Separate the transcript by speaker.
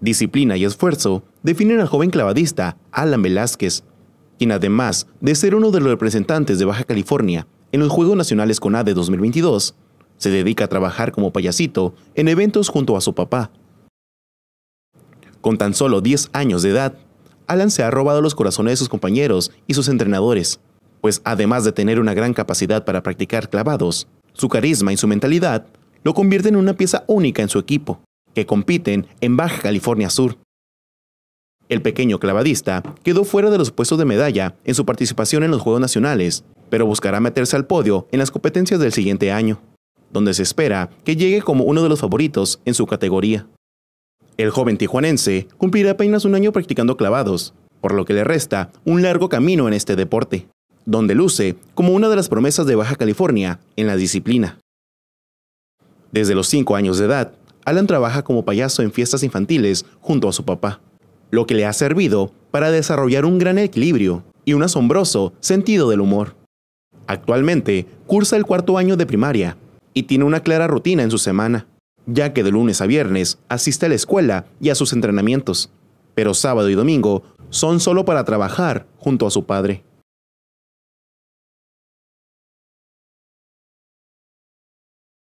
Speaker 1: Disciplina y esfuerzo definen al joven clavadista Alan Velázquez, quien además de ser uno de los representantes de Baja California en los Juegos Nacionales CONADE de 2022, se dedica a trabajar como payasito en eventos junto a su papá. Con tan solo 10 años de edad, Alan se ha robado los corazones de sus compañeros y sus entrenadores, pues además de tener una gran capacidad para practicar clavados, su carisma y su mentalidad lo convierten en una pieza única en su equipo compiten en Baja California Sur. El pequeño clavadista quedó fuera de los puestos de medalla en su participación en los Juegos Nacionales, pero buscará meterse al podio en las competencias del siguiente año, donde se espera que llegue como uno de los favoritos en su categoría. El joven tijuanense cumplirá apenas un año practicando clavados, por lo que le resta un largo camino en este deporte, donde luce como una de las promesas de Baja California en la disciplina. Desde los 5 años de edad, Alan trabaja como payaso en fiestas infantiles junto a su papá, lo que le ha servido para desarrollar un gran equilibrio y un asombroso sentido del humor. Actualmente cursa el cuarto año de primaria y tiene una clara rutina en su semana, ya que de lunes a viernes asiste a la escuela y a sus entrenamientos, pero sábado y domingo son solo para trabajar junto a su padre.